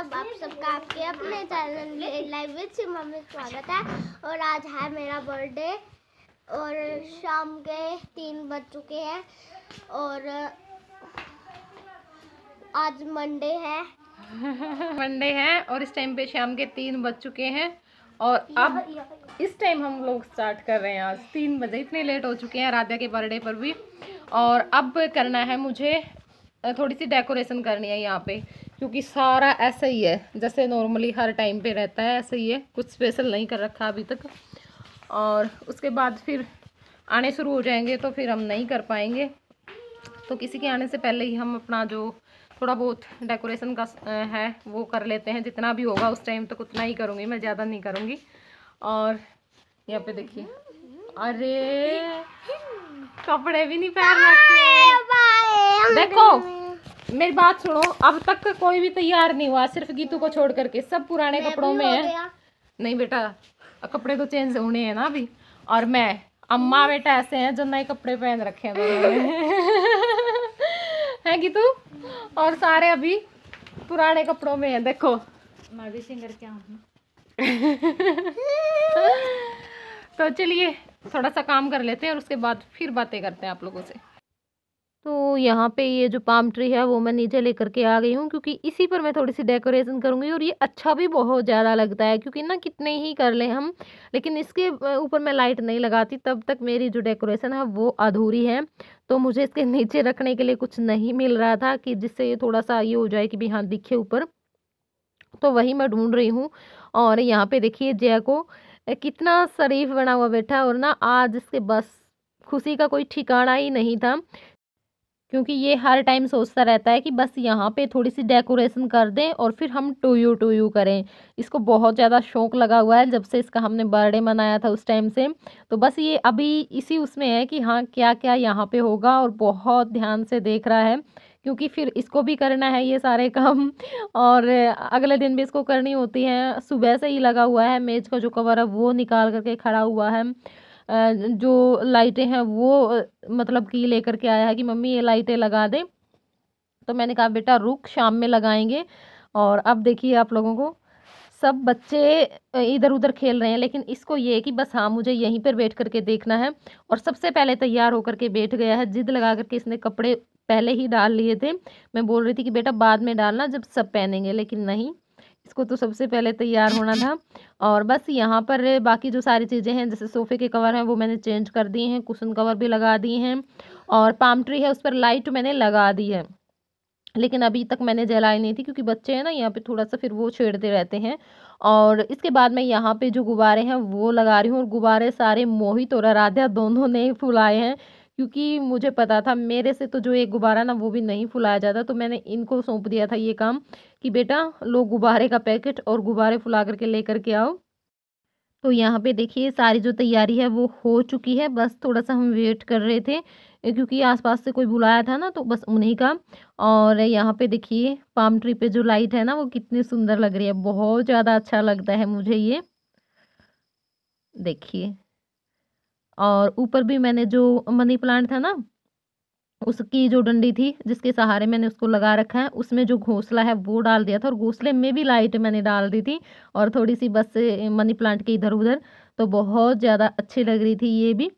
सब आप सबका आपके अपने चैनल लाइव विद सिमा में स्वागत है और आज है मेरा बर्थडे और शाम के तीन बज चुके हैं और आज मंडे है मंडे है और इस टाइम पे शाम के तीन बज चुके हैं और अब इस टाइम हम लोग स्टार्ट कर रहे हैं आज तीन बजे इतने लेट हो चुके हैं राधा के बर्थडे पर भी और अब करना है मुझे थोड़ी सी डेकोरेशन करनी है यहाँ पे क्योंकि सारा ऐसा ही है जैसे नॉर्मली हर टाइम पे रहता है ऐसा ही है कुछ स्पेशल नहीं कर रखा अभी तक और उसके बाद फिर आने शुरू हो जाएंगे तो फिर हम नहीं कर पाएंगे तो किसी के आने से पहले ही हम अपना जो थोड़ा बहुत डेकोरेशन का है वो कर लेते हैं जितना भी होगा उस टाइम तक तो उतना ही करूँगी मैं ज़्यादा नहीं करूँगी और यहाँ पे देखिए अरे कपड़े भी नहीं पहन रखे देखो मेरी बात सुनो अब तक कोई भी तैयार नहीं हुआ सिर्फ गीतू को छोड़ करके सब पुराने कपड़ों में है नहीं बेटा कपड़े तो चेंज होने हैं ना अभी और मैं अम्मा बेटा ऐसे हैं जो नए कपड़े पहन रखे हैं है गीतू और सारे अभी पुराने कपड़ों में है देखो मैं भी सिंगर क्या हूँ तो चलिए थोड़ा सा काम कर लेते हैं और उसके बाद फिर बातें करते हैं आप लोगों से तो यहाँ पे ये जो पाम ट्री है वो मैं नीचे लेकर के आ गई हूँ क्योंकि इसी पर मैं थोड़ी सी डेकोरेशन करूँगी और ये अच्छा भी बहुत ज़्यादा लगता है क्योंकि ना कितने ही कर लें हम लेकिन इसके ऊपर मैं लाइट नहीं लगाती तब तक मेरी जो डेकोरेशन है वो अधूरी है तो मुझे इसके नीचे रखने के लिए कुछ नहीं मिल रहा था कि जिससे ये थोड़ा सा ये हो जाए कि भाई हाँ दिखे ऊपर तो वही मैं ढूँढ रही हूँ और यहाँ पर देखिए जय को कितना शरीफ बना हुआ बैठा और ना आज इसके बस खुशी का कोई ठिकाना ही नहीं था क्योंकि ये हर टाइम सोचता रहता है कि बस यहाँ पे थोड़ी सी डेकोरेशन कर दें और फिर हम टू यू टू यू करें इसको बहुत ज़्यादा शौक लगा हुआ है जब से इसका हमने बर्थडे मनाया था उस टाइम से तो बस ये अभी इसी उसमें है कि हाँ क्या क्या यहाँ पे होगा और बहुत ध्यान से देख रहा है क्योंकि फिर इसको भी करना है ये सारे काम और अगले दिन भी इसको करनी होती है सुबह से ही लगा हुआ है मेज़ का जो कवर है वो निकाल करके खड़ा हुआ है जो लाइटें हैं वो मतलब कि लेकर के आया है कि मम्मी ये लाइटें लगा दें तो मैंने कहा बेटा रुक शाम में लगाएंगे और अब देखिए आप लोगों को सब बच्चे इधर उधर खेल रहे हैं लेकिन इसको ये है कि बस हाँ मुझे यहीं पर बैठ करके देखना है और सबसे पहले तैयार होकर के बैठ गया है जिद लगा करके इसने कपड़े पहले ही डाल लिए थे मैं बोल रही थी कि बेटा बाद में डालना जब सब पहनेंगे लेकिन नहीं इसको तो सबसे पहले तैयार होना था और बस यहाँ पर बाकी जो सारी चीज़ें हैं जैसे सोफ़े के कवर हैं वो मैंने चेंज कर दिए हैं कुशन कवर भी लगा दिए हैं और पाम ट्री है उस पर लाइट मैंने लगा दी है लेकिन अभी तक मैंने जलाई नहीं थी क्योंकि बच्चे हैं ना यहाँ पे थोड़ा सा फिर वो छेड़ते रहते हैं और इसके बाद मैं यहाँ पे जो गुब्बारे हैं वो लगा रही हूँ और गुब्बारे सारे मोहित और आराध्या दोनों ने फुलाए हैं क्योंकि मुझे पता था मेरे से तो जो एक गुब्बारा ना वो भी नहीं फुलाया जाता तो मैंने इनको सौंप दिया था ये काम कि बेटा लो गुब्बारे का पैकेट और गुब्बारे फुला करके लेकर के आओ तो यहाँ पे देखिए सारी जो तैयारी है वो हो चुकी है बस थोड़ा सा हम वेट कर रहे थे क्योंकि आसपास से कोई बुलाया था ना तो बस उन्हीं का और यहाँ पे देखिए पाम ट्री पे जो लाइट है ना वो कितनी सुंदर लग रही है बहुत ज़्यादा अच्छा लगता है मुझे ये देखिए और ऊपर भी मैंने जो मनी प्लांट था ना उसकी जो डंडी थी जिसके सहारे मैंने उसको लगा रखा है उसमें जो घोंसला है वो डाल दिया था और घोंसले में भी लाइट मैंने डाल दी थी और थोड़ी सी बस मनी प्लांट के इधर उधर तो बहुत ज़्यादा अच्छी लग रही थी ये भी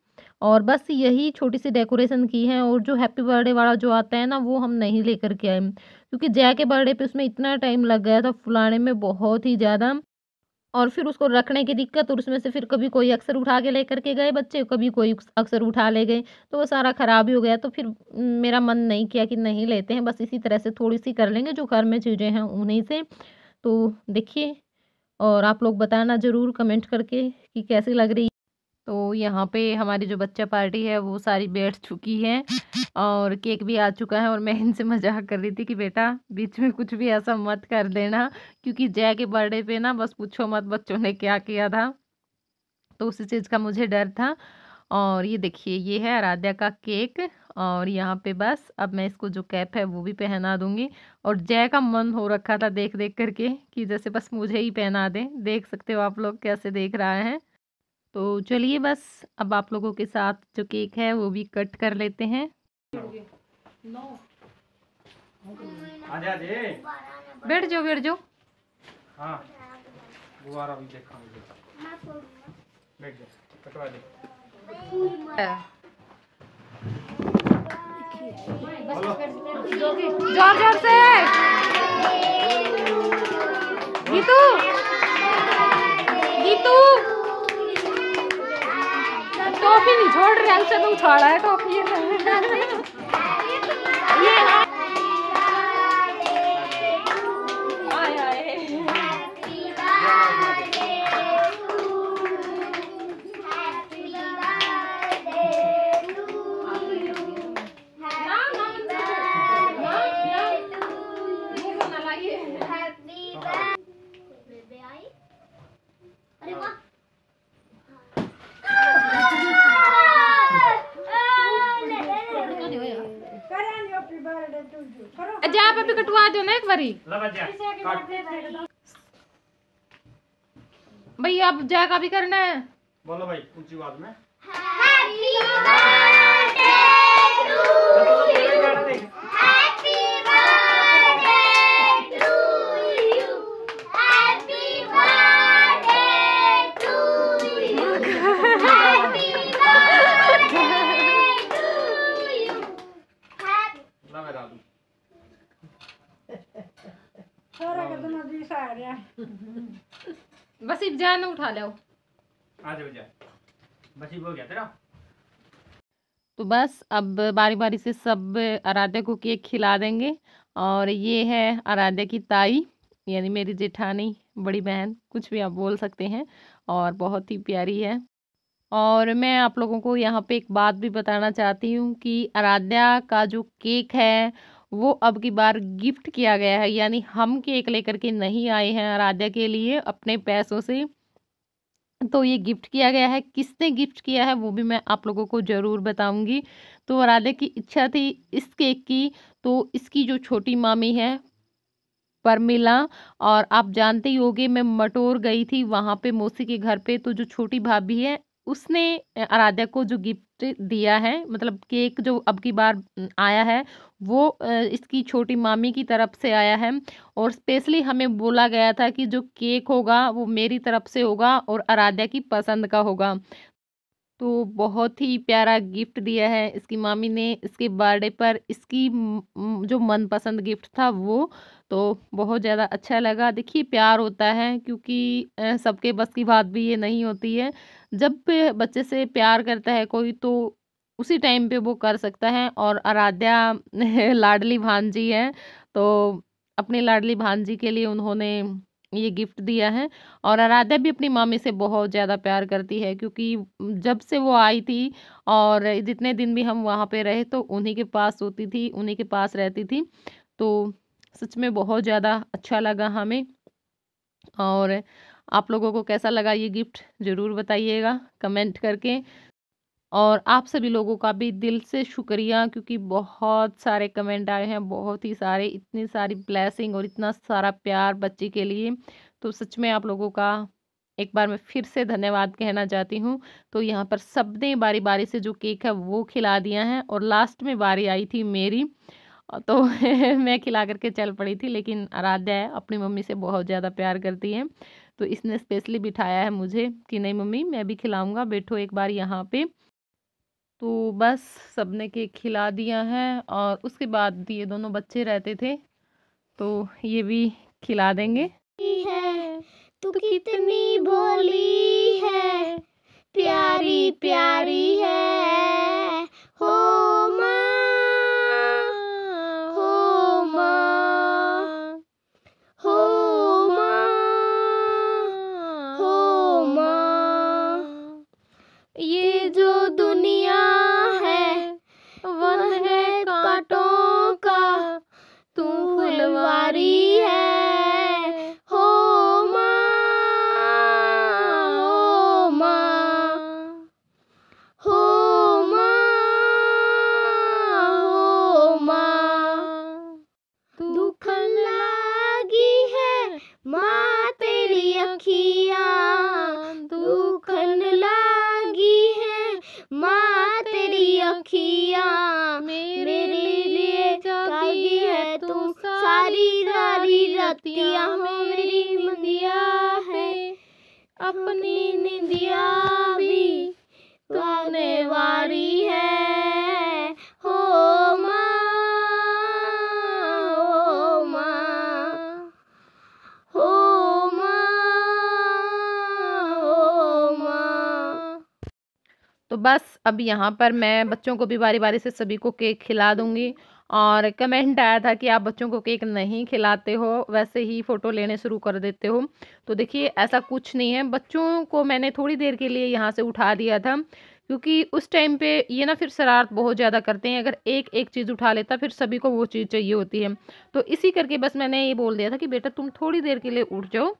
और बस यही छोटी सी डेकोरेशन की है और जो हैप्पी बर्थडे वाला जो आता है ना वो हम नहीं लेकर के आए क्योंकि जय के बर्थडे पर उसमें इतना टाइम लग गया था फुलाने में बहुत ही ज़्यादा और फिर उसको रखने की दिक्कत और उसमें से फिर कभी कोई अक्सर उठा के लेकर के गए बच्चे कभी कोई अक्सर उठा ले गए तो वो सारा ख़राब ही हो गया तो फिर मेरा मन नहीं किया कि नहीं लेते हैं बस इसी तरह से थोड़ी सी कर लेंगे जो घर में चीज़ें हैं उन्हीं से तो देखिए और आप लोग बताना ज़रूर कमेंट करके कि कैसी लग रही तो यहाँ पे हमारी जो बच्चा पार्टी है वो सारी बैठ चुकी है और केक भी आ चुका है और मैं इनसे मजाक कर रही थी कि बेटा बीच में कुछ भी ऐसा मत कर देना क्योंकि जय के बर्थडे पे ना बस पूछो मत बच्चों ने क्या किया था तो उसी चीज़ का मुझे डर था और ये देखिए ये है आराध्या का केक और यहाँ पे बस अब मैं इसको जो कैप है वो भी पहना दूंगी और जय का मन हो रखा था देख देख करके कि जैसे बस मुझे ही पहना दें देख सकते हो आप लोग कैसे देख रहा है तो चलिए बस अब आप लोगों के साथ जो केक है वो भी कट कर लेते हैं बैठ जाओ बैठ जाओ हाँ जोर जोर से गीतू गीतू टॉफी नहीं छोड़ रहे हमसे तुम छोड़ा है टॉफी ये सॉरी भाई अब जय का भी करना है बोलो भाई ऊंची बात में जा ना उठा लो तो बस अब बारी बारी से सब आराध्या को केक खिला देंगे और ये है आराध्या की ताई यानी मेरी जेठानी बड़ी बहन कुछ भी आप बोल सकते हैं और बहुत ही प्यारी है और मैं आप लोगों को यहाँ पे एक बात भी बताना चाहती हूँ कि आराध्या का जो केक है वो अब की बार गिफ्ट किया गया है यानी हम केक लेकर के नहीं आए हैं आराध्या के लिए अपने पैसों से तो ये गिफ्ट किया गया है किसने गिफ्ट किया है वो भी मैं आप लोगों को ज़रूर बताऊंगी तो आराध्या की इच्छा थी इस केक की तो इसकी जो छोटी मामी है परमिला और आप जानते ही होंगे मैं मटोर गई थी वहाँ पे मौसी के घर पे तो जो छोटी भाभी है उसने आराध्या को जो गिफ्ट गिफ्ट दिया है मतलब केक जो अब की बार आया है वो इसकी छोटी मामी की तरफ से आया है और स्पेशली हमें बोला गया था कि जो केक होगा वो मेरी तरफ से होगा और आराध्या की पसंद का होगा तो बहुत ही प्यारा गिफ्ट दिया है इसकी मामी ने इसके बर्थडे पर इसकी जो मनपसंद गिफ्ट था वो तो बहुत ज़्यादा अच्छा लगा देखिए प्यार होता है क्योंकि सबके बस की बात भी ये नहीं होती है जब बच्चे से प्यार करता है कोई तो उसी टाइम पे वो कर सकता है और आराध्या लाडली भांजी है तो अपनी लाडली भांजी के लिए उन्होंने ये गिफ्ट दिया है और आराध्या भी अपनी मामी से बहुत ज़्यादा प्यार करती है क्योंकि जब से वो आई थी और जितने दिन भी हम वहाँ पे रहे तो उन्हीं के पास होती थी उन्हीं के पास रहती थी तो सच में बहुत ज़्यादा अच्छा लगा हमें और आप लोगों को कैसा लगा ये गिफ्ट ज़रूर बताइएगा कमेंट करके और आप सभी लोगों का भी दिल से शुक्रिया क्योंकि बहुत सारे कमेंट आए हैं बहुत ही सारे इतनी सारी ब्लैसिंग और इतना सारा प्यार बच्ची के लिए तो सच में आप लोगों का एक बार मैं फिर से धन्यवाद कहना चाहती हूँ तो यहाँ पर सबने बारी बारी से जो केक है वो खिला दिया है और लास्ट में बारी आई थी मेरी तो मैं खिला करके चल पड़ी थी लेकिन आराध्या अपनी मम्मी से बहुत ज़्यादा प्यार करती है तो इसने स्पेशली बिठाया है मुझे कि नहीं मम्मी मैं भी खिलाऊंगा बैठो एक बार यहाँ पे तो बस सबने के खिला दिया है और उसके बाद तो ये दोनों बच्चे रहते थे तो ये भी खिला देंगे तू तो कितनी भोली है प्यारी प्यारी है हो monkey. बस अब यहाँ पर मैं बच्चों को भी बारी बारी से सभी को केक खिला दूँगी और कमेंट आया था कि आप बच्चों को केक नहीं खिलाते हो वैसे ही फ़ोटो लेने शुरू कर देते हो तो देखिए ऐसा कुछ नहीं है बच्चों को मैंने थोड़ी देर के लिए यहाँ से उठा दिया था क्योंकि उस टाइम पे ये ना फिर शरारत बहुत ज़्यादा करते हैं अगर एक एक चीज़ उठा लेता फिर सभी को वो चीज़ चाहिए होती है तो इसी करके बस मैंने ये बोल दिया था कि बेटा तुम थोड़ी देर के लिए उठ जाओ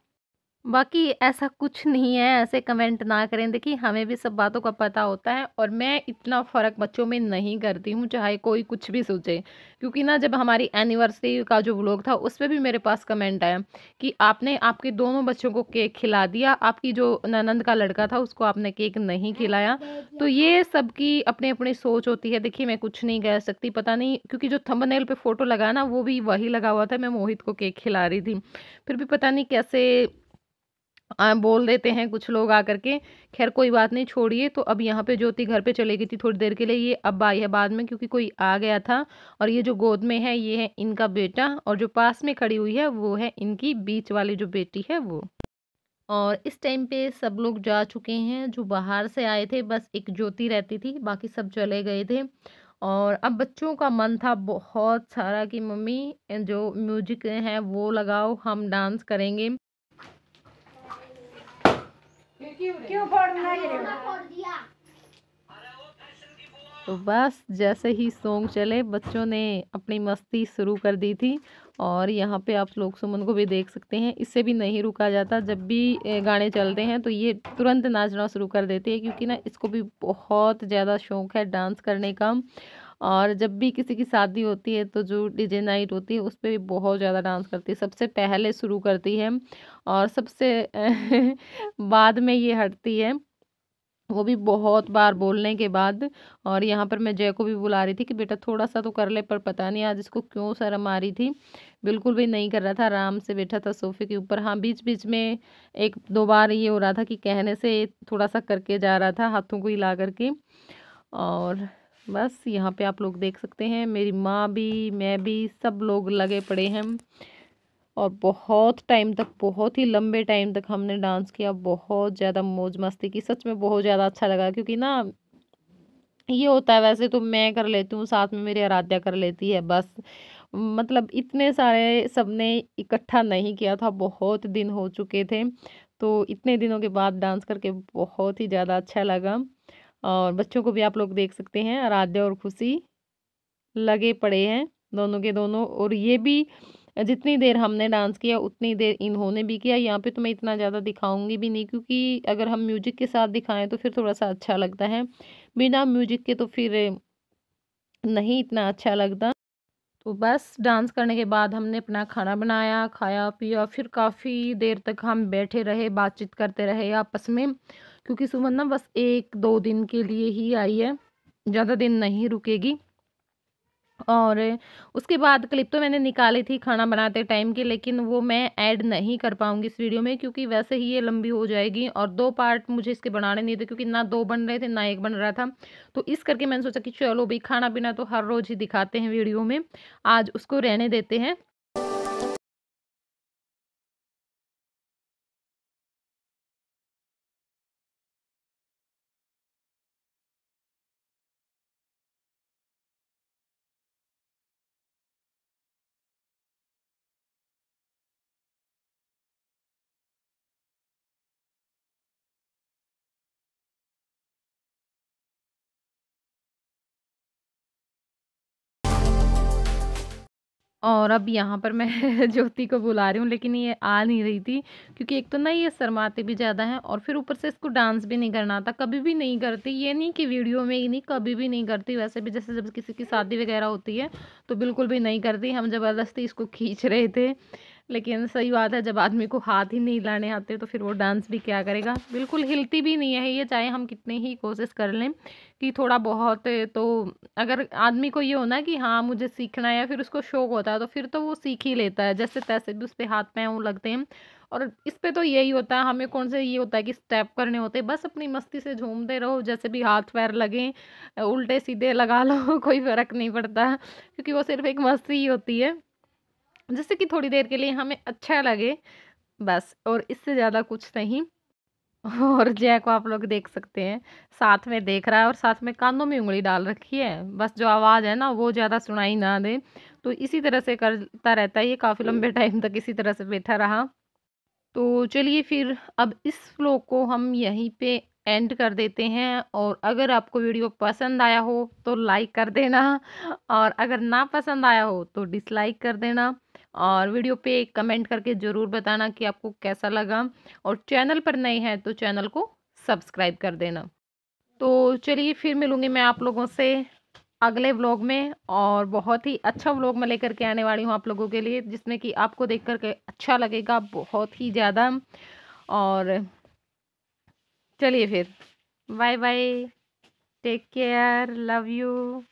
बाकी ऐसा कुछ नहीं है ऐसे कमेंट ना करें देखिए हमें भी सब बातों का पता होता है और मैं इतना फ़र्क बच्चों में नहीं करती हूँ चाहे कोई कुछ भी सोचे क्योंकि ना जब हमारी एनिवर्सरी का जो व्लॉग था उस पर भी मेरे पास कमेंट आया कि आपने आपके दोनों बच्चों को केक खिला दिया आपकी जो ननंद का लड़का था उसको आपने केक नहीं खिलाया तो ये सबकी अपनी अपनी सोच होती है देखिए मैं कुछ नहीं कह सकती पता नहीं क्योंकि जो थम्बनेल पर फ़ोटो लगा ना वो भी वही लगा हुआ था मैं मोहित को केक खिला रही थी फिर भी पता नहीं कैसे बोल देते हैं कुछ लोग आकर के खैर कोई बात नहीं छोड़िए तो अब यहाँ पे ज्योति घर पे चली गई थी थोड़ी देर के लिए ये अब आई है बाद में क्योंकि कोई आ गया था और ये जो गोद में है ये है इनका बेटा और जो पास में खड़ी हुई है वो है इनकी बीच वाली जो बेटी है वो और इस टाइम पे सब लोग जा चुके हैं जो बाहर से आए थे बस एक ज्योति रहती थी बाकी सब चले गए थे और अब बच्चों का मन था बहुत सारा कि मम्मी जो म्यूजिक है वो लगाओ हम डांस करेंगे क्यों फोड़ तो बस जैसे ही सॉन्ग चले बच्चों ने अपनी मस्ती शुरू कर दी थी और यहाँ पे आप लोग सुमन को भी देख सकते हैं इससे भी नहीं रुका जाता जब भी गाने चलते हैं तो ये तुरंत नाचना शुरू कर देती है क्योंकि ना इसको भी बहुत ज़्यादा शौक है डांस करने का और जब भी किसी की शादी होती है तो जो डीजे नाइट होती है उस पर भी बहुत ज़्यादा डांस करती है सबसे पहले शुरू करती है और सबसे बाद में ये हटती है वो भी बहुत बार बोलने के बाद और यहाँ पर मैं जय को भी बुला रही थी कि बेटा थोड़ा सा तो कर ले पर पता नहीं आज इसको क्यों शर्म आ रही थी बिल्कुल भी नहीं कर रहा था आराम से बैठा था सोफे के ऊपर हाँ बीच बीच में एक दो बार ये हो रहा था कि कहने से थोड़ा सा करके जा रहा था हाथों को हिला करके और बस यहाँ पे आप लोग देख सकते हैं मेरी माँ भी मैं भी सब लोग लगे पड़े हैं और बहुत टाइम तक बहुत ही लंबे टाइम तक हमने डांस किया बहुत ज़्यादा मौज मस्ती की सच में बहुत ज़्यादा अच्छा लगा क्योंकि ना ये होता है वैसे तो मैं कर लेती हूँ साथ में मेरी आराध्या कर लेती है बस मतलब इतने सारे सबने इकट्ठा नहीं किया था बहुत दिन हो चुके थे तो इतने दिनों के बाद डांस करके बहुत ही ज़्यादा अच्छा लगा और बच्चों को भी आप लोग देख सकते हैं आराध्य और खुशी लगे पड़े हैं दोनों के दोनों और ये भी जितनी देर हमने डांस किया उतनी देर इन्होंने भी किया यहाँ पे तो मैं इतना ज़्यादा दिखाऊंगी भी नहीं क्योंकि अगर हम म्यूजिक के साथ दिखाएं तो फिर थोड़ा सा अच्छा लगता है बिना म्यूजिक के तो फिर नहीं इतना अच्छा लगता तो बस डांस करने के बाद हमने अपना खाना बनाया खाया पिया फिर काफ़ी देर तक हम बैठे रहे बातचीत करते रहे आपस में क्योंकि सुमन ना बस एक दो दिन के लिए ही आई है ज़्यादा दिन नहीं रुकेगी और उसके बाद क्लिप तो मैंने निकाली थी खाना बनाते टाइम की लेकिन वो मैं ऐड नहीं कर पाऊँगी इस वीडियो में क्योंकि वैसे ही ये लंबी हो जाएगी और दो पार्ट मुझे इसके बनाने नहीं थे क्योंकि ना दो बन रहे थे ना एक बन रहा था तो इस करके मैंने सोचा कि चलो भाई खाना पीना तो हर रोज़ ही दिखाते हैं वीडियो में आज उसको रहने देते हैं और अब यहाँ पर मैं ज्योति को बुला रही हूँ लेकिन ये आ नहीं रही थी क्योंकि एक तो ना ये शर्माते भी ज़्यादा हैं और फिर ऊपर से इसको डांस भी नहीं करना आता कभी भी नहीं करती ये नहीं कि वीडियो में ही नहीं कभी भी नहीं करती वैसे भी जैसे जब किसी की शादी वगैरह होती है तो बिल्कुल भी नहीं करती हम ज़बरदस्ती इसको खींच रहे थे लेकिन सही बात है जब आदमी को हाथ ही नहीं लाने आते तो फिर वो डांस भी क्या करेगा बिल्कुल हिलती भी नहीं है ये चाहे हम कितने ही कोशिश कर लें कि थोड़ा बहुत तो अगर आदमी को ये होना कि हाँ मुझे सीखना है या फिर उसको शौक होता है तो फिर तो वो सीख ही लेता है जैसे तैसे भी उस पर हाथ पैर लगते हैं और इस पे तो यही होता है हमें कौन से ये होता है कि स्टेप करने होते हैं बस अपनी मस्ती से झूमते रहो जैसे भी हाथ पैर लगे उल्टे सीधे लगा लो कोई फ़र्क नहीं पड़ता क्योंकि वो सिर्फ एक मस्ती ही होती है जिससे कि थोड़ी देर के लिए हमें अच्छा लगे बस और इससे ज़्यादा कुछ नहीं और जय को आप लोग देख सकते हैं साथ में देख रहा है और साथ में कानों में उंगली डाल रखी है बस जो आवाज़ है ना वो ज़्यादा सुनाई ना दे तो इसी तरह से करता रहता है ये काफ़ी लंबे टाइम तक इसी तरह से बैठा रहा तो चलिए फिर अब इस फ्लो को हम यहीं पे एंड कर देते हैं और अगर आपको वीडियो पसंद आया हो तो लाइक कर देना और अगर ना पसंद आया हो तो डिसलाइक कर देना और वीडियो पे कमेंट करके ज़रूर बताना कि आपको कैसा लगा और चैनल पर नए हैं तो चैनल को सब्सक्राइब कर देना तो चलिए फिर मिलूँगी मैं आप लोगों से अगले व्लॉग में और बहुत ही अच्छा व्लॉग मैं लेकर के आने वाली हूँ आप लोगों के लिए जिसमें कि आपको देख कर के अच्छा लगेगा बहुत ही ज़्यादा और चलिए फिर bye bye take care love you